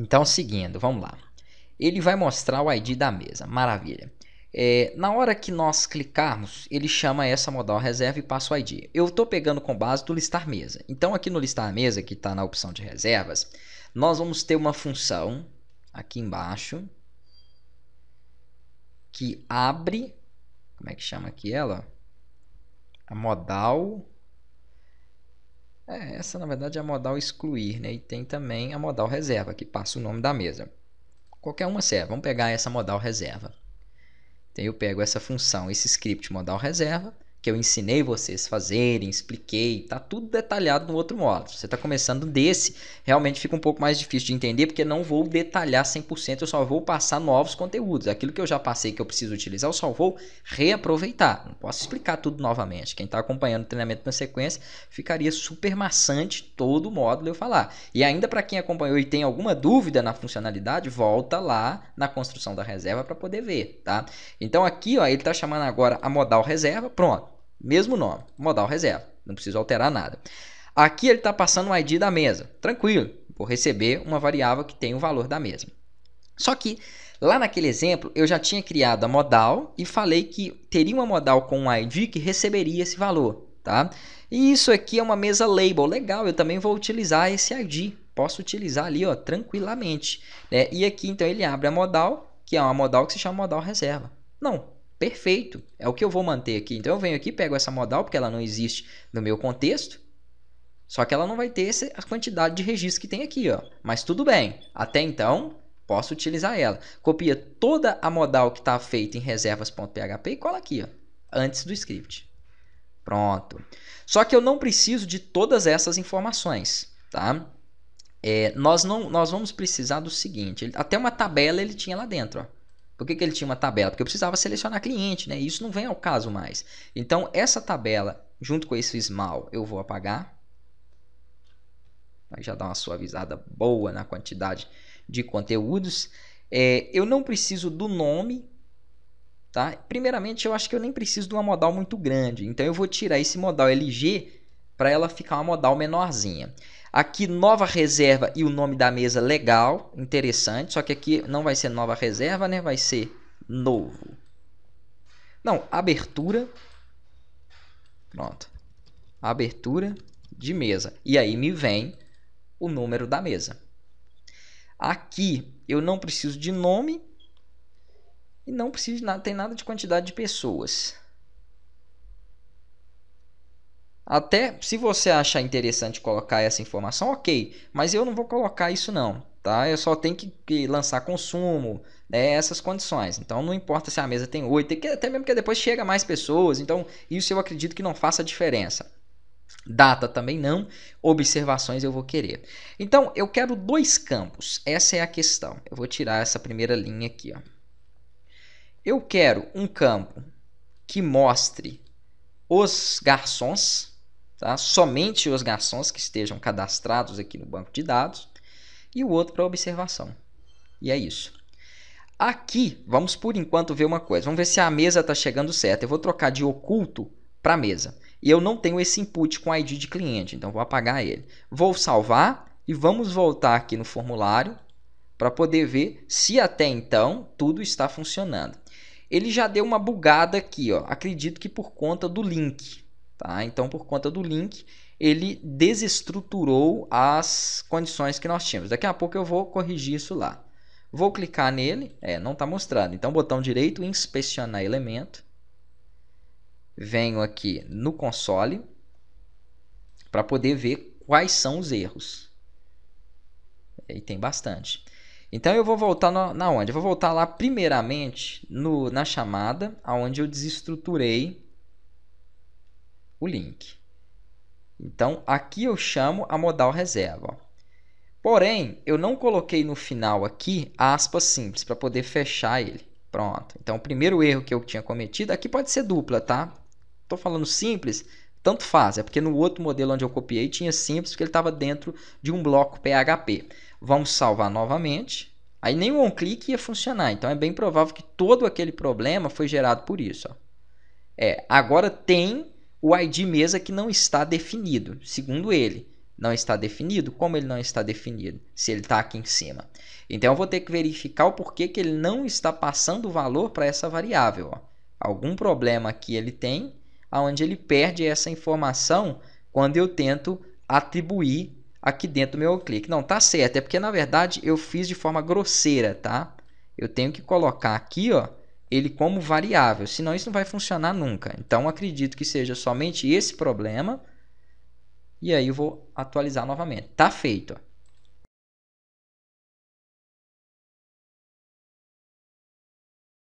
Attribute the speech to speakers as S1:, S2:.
S1: Então, seguindo, vamos lá. Ele vai mostrar o ID da mesa. Maravilha. É, na hora que nós clicarmos, ele chama essa modal reserva e passa o ID. Eu estou pegando com base do listar mesa. Então, aqui no listar mesa, que está na opção de reservas, nós vamos ter uma função aqui embaixo que abre, como é que chama aqui ela? A modal é, essa, na verdade, é a modal excluir, né? E tem também a modal reserva, que passa o nome da mesa. Qualquer uma serve. Vamos pegar essa modal reserva. Então, eu pego essa função, esse script modal reserva, que eu ensinei vocês fazerem, expliquei, tá tudo detalhado no outro módulo. Você está começando desse, realmente fica um pouco mais difícil de entender, porque não vou detalhar 100%, eu só vou passar novos conteúdos. Aquilo que eu já passei que eu preciso utilizar, eu só vou reaproveitar. Não posso explicar tudo novamente. Quem está acompanhando o treinamento na sequência, ficaria super maçante todo o módulo eu falar. E ainda para quem acompanhou e tem alguma dúvida na funcionalidade, volta lá na construção da reserva para poder ver, tá? Então aqui, ó, ele está chamando agora a modal reserva, pronto. Mesmo nome, modal reserva. Não preciso alterar nada. Aqui ele está passando o ID da mesa. Tranquilo, vou receber uma variável que tem o valor da mesa Só que lá naquele exemplo eu já tinha criado a modal e falei que teria uma modal com um ID que receberia esse valor. Tá? E isso aqui é uma mesa label. Legal, eu também vou utilizar esse ID. Posso utilizar ali ó, tranquilamente. Né? E aqui então ele abre a modal, que é uma modal que se chama modal reserva. Não, Perfeito, é o que eu vou manter aqui. Então eu venho aqui, pego essa modal, porque ela não existe no meu contexto. Só que ela não vai ter essa quantidade de registro que tem aqui, ó. Mas tudo bem, até então posso utilizar ela. Copia toda a modal que está feita em reservas.php e cola aqui, ó, antes do script. Pronto. Só que eu não preciso de todas essas informações, tá? É, nós, não, nós vamos precisar do seguinte, até uma tabela ele tinha lá dentro, ó. Por que, que ele tinha uma tabela? Porque eu precisava selecionar cliente, né? E isso não vem ao caso mais. Então, essa tabela, junto com esse small eu vou apagar. Aí já dá uma suavizada boa na quantidade de conteúdos. É, eu não preciso do nome, tá? Primeiramente, eu acho que eu nem preciso de uma modal muito grande. Então, eu vou tirar esse modal LG para ela ficar uma modal menorzinha. Aqui, nova reserva e o nome da mesa legal, interessante. Só que aqui não vai ser nova reserva, né? Vai ser novo. Não, abertura. Pronto. Abertura de mesa. E aí me vem o número da mesa. Aqui eu não preciso de nome e não preciso de nada, tem nada de quantidade de pessoas. Até se você achar interessante colocar essa informação, ok, mas eu não vou colocar isso não, tá? Eu só tenho que, que lançar consumo, né, essas condições. Então não importa se a mesa tem oito, até mesmo que depois chega mais pessoas, então isso eu acredito que não faça diferença. Data também não, observações eu vou querer. Então eu quero dois campos, essa é a questão. Eu vou tirar essa primeira linha aqui, ó. Eu quero um campo que mostre os garçons, Tá? Somente os garçons que estejam cadastrados aqui no banco de dados e o outro para observação. E é isso. Aqui, vamos por enquanto ver uma coisa. Vamos ver se a mesa está chegando certo. Eu vou trocar de oculto para mesa. E eu não tenho esse input com ID de cliente, então vou apagar ele. Vou salvar e vamos voltar aqui no formulário para poder ver se até então tudo está funcionando. Ele já deu uma bugada aqui, ó. acredito que por conta do link. Tá? Então, por conta do link, ele desestruturou as condições que nós tínhamos. Daqui a pouco eu vou corrigir isso lá. Vou clicar nele, é, não está mostrado. Então, botão direito, inspecionar elemento. Venho aqui no console para poder ver quais são os erros. E tem bastante. Então eu vou voltar no, na onde? Eu vou voltar lá primeiramente no, na chamada, aonde eu desestruturei o link. Então, aqui eu chamo a modal reserva. Porém, eu não coloquei no final aqui aspas simples para poder fechar ele. Pronto. Então, o primeiro erro que eu tinha cometido, aqui pode ser dupla, tá? Estou falando simples, tanto faz. É porque no outro modelo onde eu copiei tinha simples, porque ele estava dentro de um bloco PHP. Vamos salvar novamente. Aí nem o on ia funcionar. Então, é bem provável que todo aquele problema foi gerado por isso. Ó. É, agora tem o ID mesa que não está definido, segundo ele. Não está definido? Como ele não está definido? Se ele está aqui em cima. Então, eu vou ter que verificar o porquê que ele não está passando o valor para essa variável. Ó. Algum problema que ele tem, onde ele perde essa informação quando eu tento atribuir aqui dentro do meu clique. Não, tá certo. É porque, na verdade, eu fiz de forma grosseira, tá? Eu tenho que colocar aqui, ó ele como variável, senão isso não vai funcionar nunca. Então acredito que seja somente esse problema. E aí eu vou atualizar novamente. Tá feito. Ó.